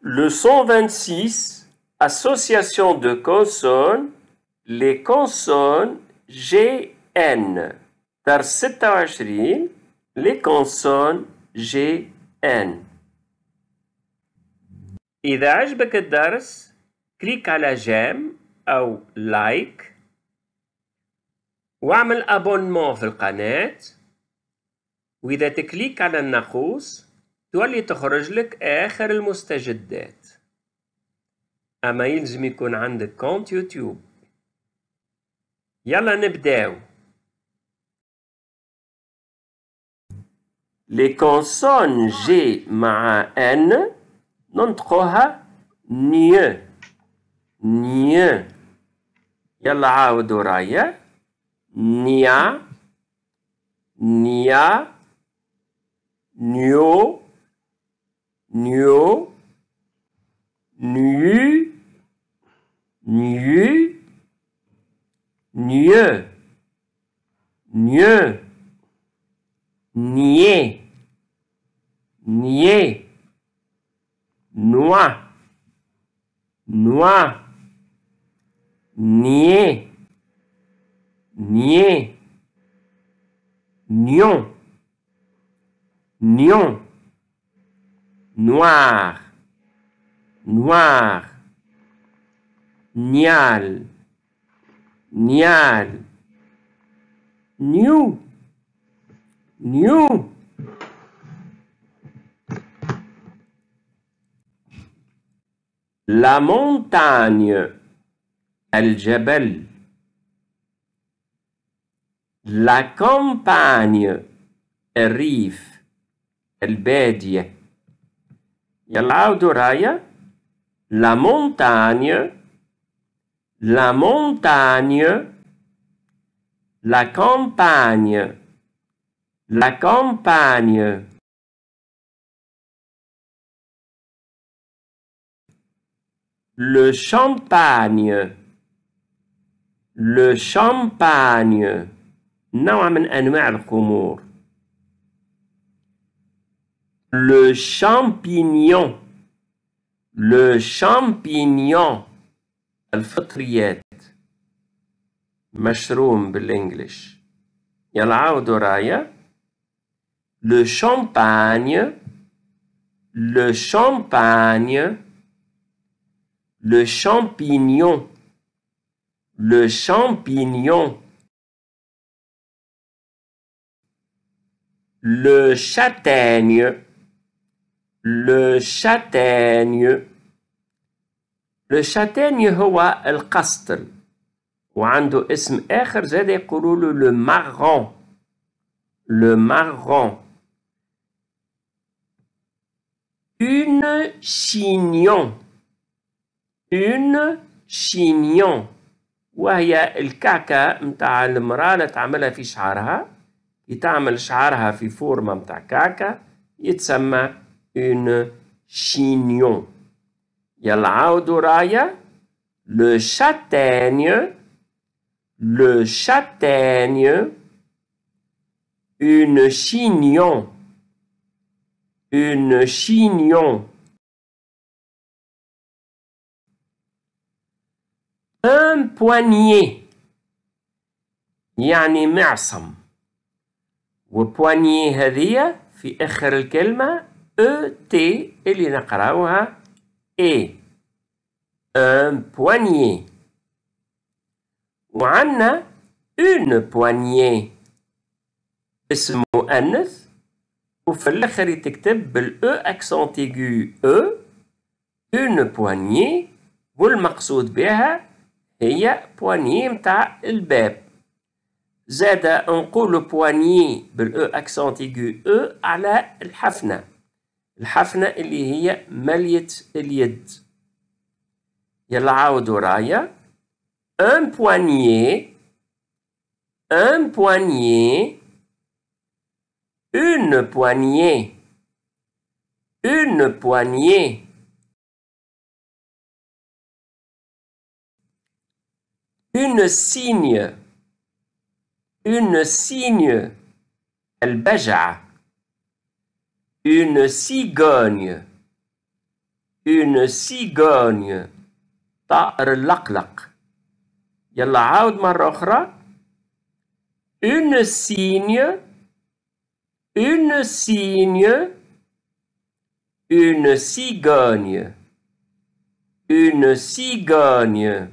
Le 126, association de consonnes, les consonnes GN. Dar 26, les consonnes GN. إذا عجبك الدرس كليك على جيم أو ou « like واعمل أبونمون في القناة وإذا تكليك على الناقوس تولي لي تخرج لك آخر المستجدات أما يلزم يكون عندك كونت يوتيوب يلا نبداو لي كونسون جي مع ان ننطقوها ني ني يلا عاود ورايا نيا نيا نيو nio, nu, nu, nieu, nieu, nier, nier, noix, noix, nier, nier, nion, nion noir, noir, nial, nial, new, new. La montagne, El jabal La campagne, el-rif, el-badia. Il la montagne, la montagne, la campagne, la campagne. Le champagne, le champagne. un an comme l'humour le champignon le champignon الفطريات مشروم mushroom يلا le champagne le champagne le champignon le champignon le châtaigne le châtaigne le châtaigne هو القسطل وعنده اسم آخر زاد يقولوا له le marron le marron une chignon une chignon وهي الكعكة متاع المرأة اللي تعملها في شعرها كي تعمل شعرها في فورمة متاع كعكة يتسمى اون شينيون يلعاودو رايا لو شاتانيا لو شاتانيا اون شينيون اون شينيون ان بوانيي يعني معصم وبوانيي هذه في اخر الكلمه E, تي اللي نقراوها اي ان بوانيي وعنا اون بوانيي اسم مؤنث وفي الاخر تكتب بالاو اكسنت ايغو او اون بوانيي والمقصود بها هي بوانيي متاع الباب زاد نقول بوانيي بالاو اكسنت ايغو او على الحفنه الحفنة اللي هي ملية اليد يلا عاودوا ورايا ان بوانيي ان بوانيي ان بواني ان بواني ان سيني ان سيني البجعه Une cigogne. Une cigogne. lac-lac. يلا عاود مرة une cygne une cygne une cigogne une cigogne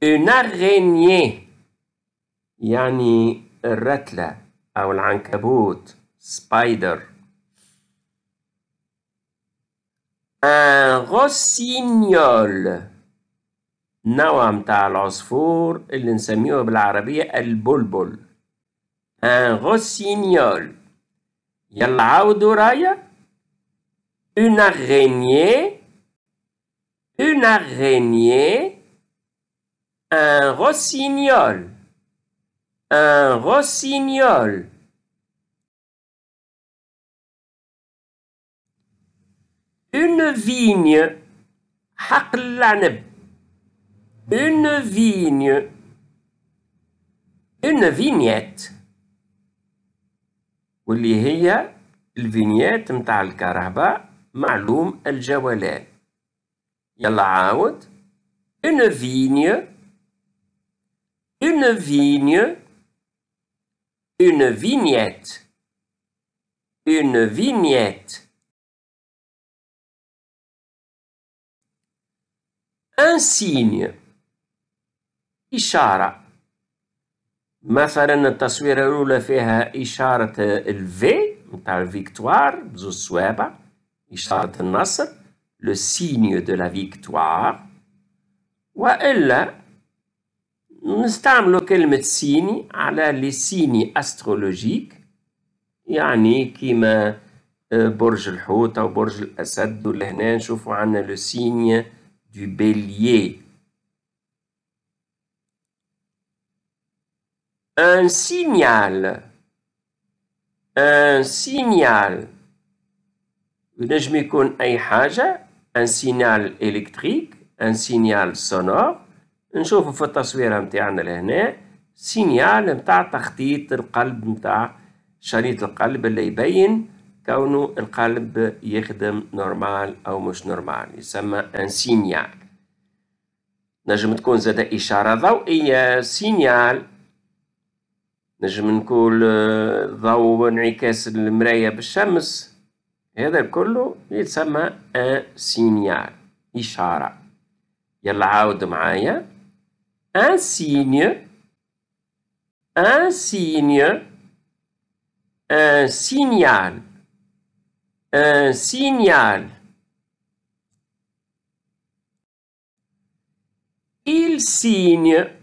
une araignée يعني الرتلة أو العنكبوت spider un rossignol نوع متاع العصفور اللي نسميه بالعربية البلبل ان آه، غوسينيول يلا عاودوا رايا une araignée une araignée un آه، rossignol Un rossignol. Une vigne. حقل Une vigne. Une vignette. واللي هي الفينيات متاع الكهرباء معلوم الجولان يلا عاود une vigne une vigne Une vignette. Une vignette. Un signe. Ishara. Ma fère ne t'assoirait le fait Ishara te ta victoire, Zusweba. souhaitons. Ishara te nas, le signe de la victoire. نستعملوا كلمة سيني على لي سيني أسترولوجيك يعني كيما برج الحوت أو برج الأسد ولهنا نشوفوا عنا لو سيني دو بيليي un signal un signal ينجم يكون أي حاجة un signal électrique un signal sonore نشوفو في التصويرة متاعنا لهنا سينيال متاع تخطيط القلب متاع شريط القلب اللي يبين كونه القلب يخدم نورمال أو مش نورمال يسمى ان سينيال نجم تكون زادة إشارة ضوئية سينيال نجم نقول آه، ضوء انعكاس المراية بالشمس هذا كله يتسمى ان سينيال إشارة يلا عاود معايا un signe, un signe, un signal, un signal. Il signe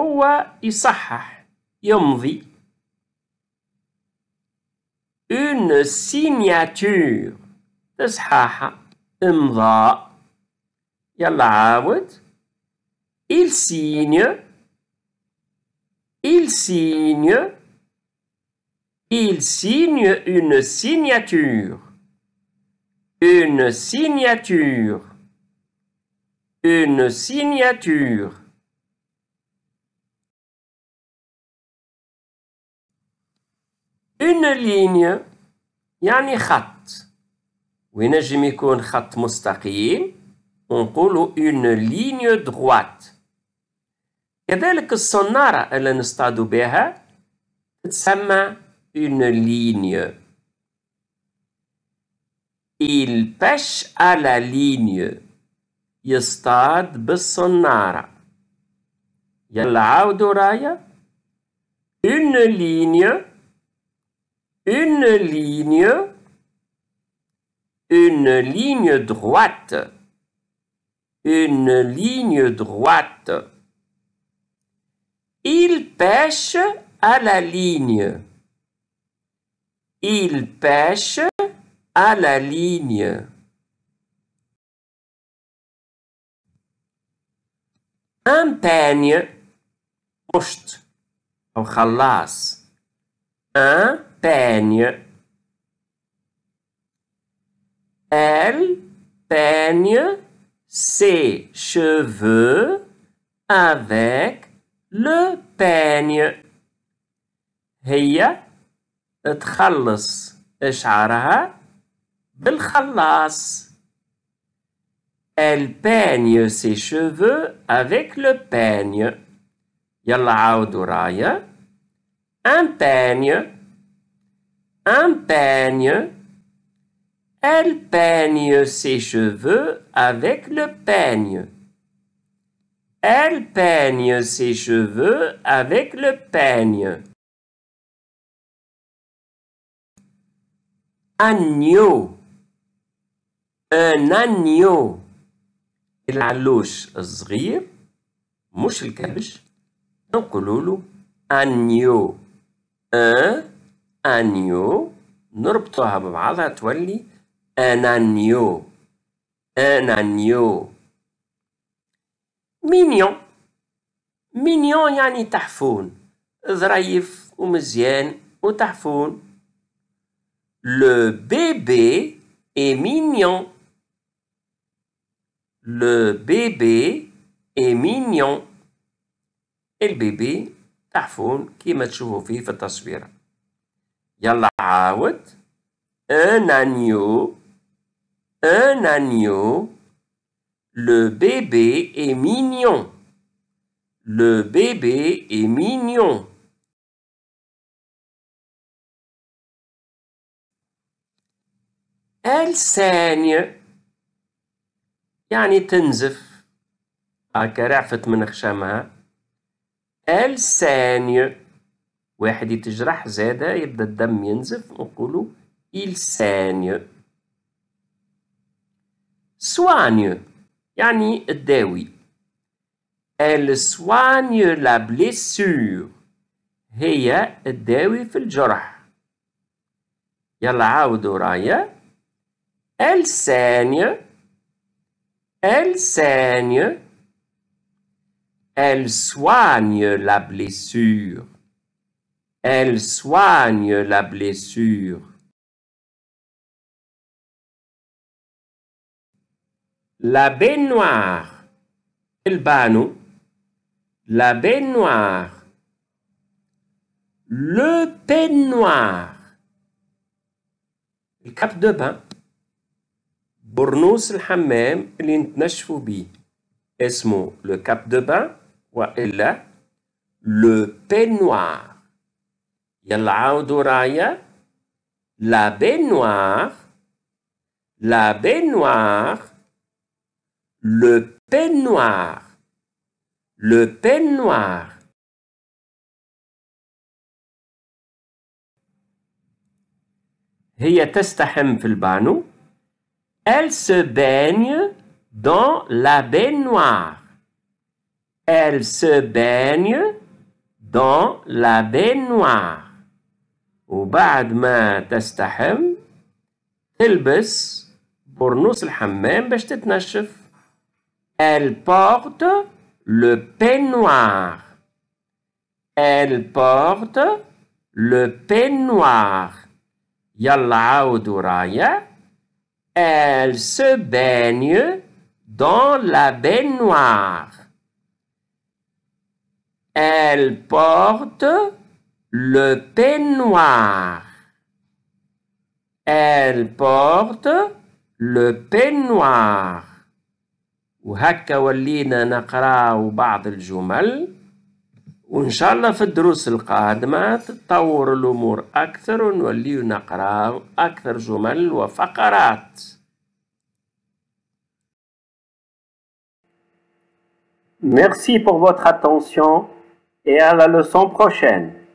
هو يصحح يمضي une signature تصحاحة إمضاء يلا عاود Il signe. Il signe. Il signe une signature. Une signature. Une signature. Une ligne يعني خط وينجم مستقيم une ligne droite كذلك الصنارة اللي نصطادو بها تسمى اون ليني il pêche à la ligne يصطاد بالصنارة يلا عاودوا رايا اون ليني اون ليني اون ليني دروات اون ليني دروات Il pêche à la ligne. Il pêche à la ligne. Un peigne, poste, au Un peigne. Elle peigne ses cheveux avec لو باني هي تخلص شعرها بالخلاص Elle peigne ses cheveux avec le peigne. يلا عاودوا رايا. Un peigne. Un peigne. Elle peigne ses cheveux avec le peigne. Elle peigne ses cheveux avec le peigne. Agneau. Un agneau. La louche le Mouchelkabj. Donc, loulou. Agneau. Un agneau. Nourbtoha babada twali. Un agneau. Un agneau. مينيون مينيون يعني تحفون ظريف ومزيان وتحفون لو بيبي اي مينيون لو بيبي اي مينيون البيبي تحفون كيما تشوفوا فيه في التصويرة يلا عاود ان انيو ان انيو Le bébé est mignon. Le bébé est mignon. Elle saigne يعني تنزف هكا رعفت من خشمها elle saigne واحد يتجرح زادة يبدأ الدم ينزف نقولو il saigne soigne Yani Dewi, elle soigne la blessure Heya Dewi في الجرح يلا عاودوا elle saigne elle saigne elle soigne la blessure elle soigne la blessure La baignoire. البانو. La baignoire. Le peignoir. الكاب دو بان برنوس الحمام اللي نتنشفوا بيه اسمه لو كاب دو بان والا لو peignoir. يلا عاودوا رايا La baignoire. La baignoire. le peignoir, le peignoir. هي تستحم في البانو. Elle se baigne dans la baignoire. Elle se baigne dans la baignoire. وبعد ما تستحم تلبس برنوس الحمام باش تتنشف. Elle porte le peignoir. Elle porte le peignoir. Yalla Duraya. Elle se baigne dans la baignoire. Elle porte le peignoir. Elle porte le peignoir. وهكا ولينا نقراو بعض الجمل وإن شاء الله في الدروس القادمة تتطور الأمور أكثر ونوليو نقراو أكثر جمل وفقرات Merci pour votre attention et à la leçon prochaine.